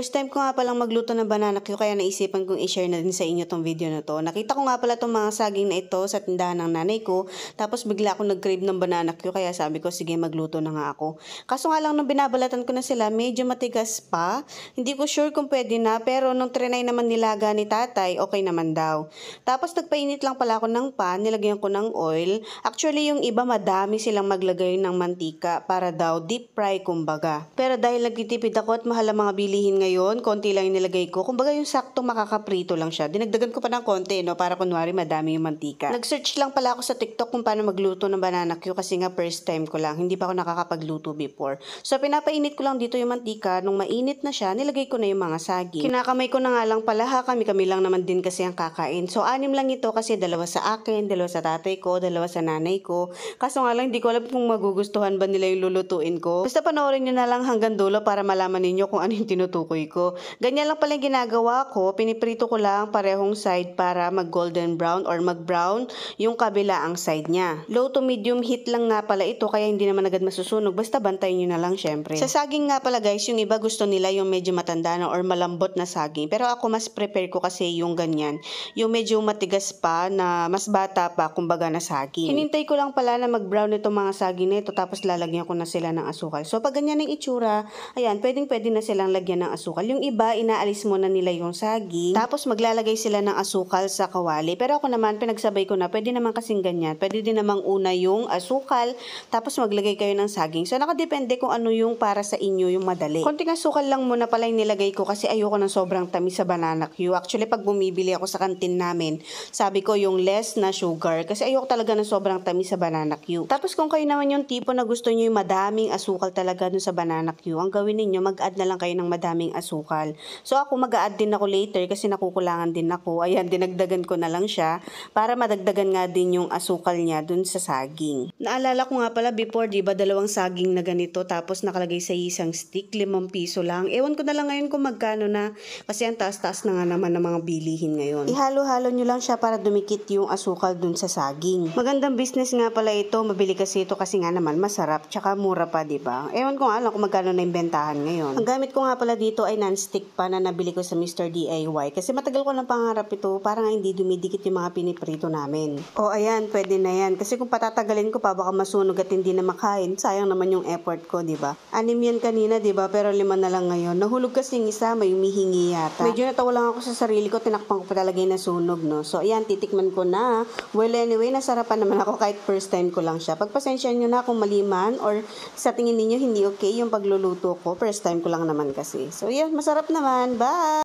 First time ko nga palang magluto ng banana Q kaya naisipan kong i-share na din sa inyo tong video na to. Nakita ko nga pala tong mga saging na ito sa tindahan ng nanay ko. Tapos bigla akong nag-crave ng banana Q kaya sabi ko sige magluto na nga ako. Kaso nga lang nung binabalatan ko na sila medyo matigas pa. Hindi ko sure kung pwede na pero nung trinay naman nilaga ni tatay okay naman daw. Tapos nagpainit lang pala ako ng pan, nilagyan ko ng oil. Actually yung iba madami silang maglagay ng mantika para daw deep fry kumbaga. Pero dahil nagtitipid ako at mahal ang mga bilihin ngayon ngayon, konti lang nilagay ko. Kumbaga yung sakto makakaprito lang siya. Dinagdagan ko pa ng konti, no? Para kunwari madami yung mantika. Nag-search lang pala ako sa TikTok kung paano magluto ng banana cue kasi nga first time ko lang. Hindi pa ako nakakapagluto before. So, pinapainit ko lang dito yung mantika. Nung mainit na siya, nilagay ko na yung mga saging. Kinakamay ko na nga lang pala ha. Kami-kami lang naman din kasi ang kakain. So, anim lang ito kasi dalawa sa akin, dalawa sa tatay ko, dalawa sa nanay ko. Kaso nga lang, hindi ko alam kung magugustuhan ba nila yung lulutuin ko. Basta panoorin nyo na lang hanggang dulo para malaman ninyo kung ano yung tinutukoy apoy ko. Ganyan lang pala yung ginagawa ko. Piniprito ko lang parehong side para mag golden brown or mag brown yung kabila ang side niya. Low to medium heat lang nga pala ito kaya hindi naman agad masusunog. Basta bantayin nyo na lang syempre. Sa saging nga pala guys, yung iba gusto nila yung medyo matanda na or malambot na saging. Pero ako mas prepare ko kasi yung ganyan. Yung medyo matigas pa na mas bata pa kumbaga na saging. Hinintay ko lang pala na mag brown itong mga saging na ito tapos lalagyan ko na sila ng asukal. So pag ganyan ang itsura, ayan, pwedeng pwede na silang lagyan ng asukal asukal. Yung iba, inaalis muna nila yung saging. Tapos maglalagay sila ng asukal sa kawali. Pero ako naman, pinagsabay ko na, pwede naman kasing ganyan. Pwede din namang una yung asukal, tapos maglagay kayo ng saging. So nakadepende kung ano yung para sa inyo yung madali. Konting asukal lang muna pala yung nilagay ko kasi ayoko ng sobrang tamis sa banana Q. Actually, pag bumibili ako sa kantin namin, sabi ko yung less na sugar kasi ayoko talaga ng sobrang tamis sa banana Q. Tapos kung kayo naman yung tipo na gusto nyo yung madaming asukal talaga dun sa banana Q, ang gawin ninyo, mag-add na lang kayo ng madaming konting asukal. So ako mag-a-add din ako later kasi nakukulangan din ako. Ayan, dinagdagan ko na lang siya para madagdagan nga din yung asukal niya dun sa saging. Naalala ko nga pala before, di ba, dalawang saging na ganito tapos nakalagay sa isang stick, limang piso lang. Ewan ko na lang ngayon kung magkano na kasi ang taas-taas na nga naman ng mga bilihin ngayon. Ihalo-halo nyo lang siya para dumikit yung asukal dun sa saging. Magandang business nga pala ito. Mabili kasi ito kasi nga naman masarap tsaka mura pa, di ba? Ewan ko nga lang kung magkano na yung ngayon. Ang gamit ko nga pala dito ito ay non-stick pa na nabili ko sa Mr. DIY kasi matagal ko lang pangarap ito para nga hindi dumidikit yung mga piniprito namin. O oh, ayan, pwede na yan. Kasi kung patatagalin ko pa, baka masunog at hindi na makain. Sayang naman yung effort ko, di ba? Anim yan kanina, di ba? Pero lima na lang ngayon. Nahulog kasi yung isa, may umihingi yata. Medyo natawa lang ako sa sarili ko, tinakpan ko pa talaga yung nasunog, no? So ayan, titikman ko na. Well, anyway, nasarapan naman ako kahit first time ko lang siya. Pagpasensya nyo na kung maliman or sa tingin ninyo hindi okay yung pagluluto ko. First time ko lang naman kasi. So So, yan. Masarap naman. Bye!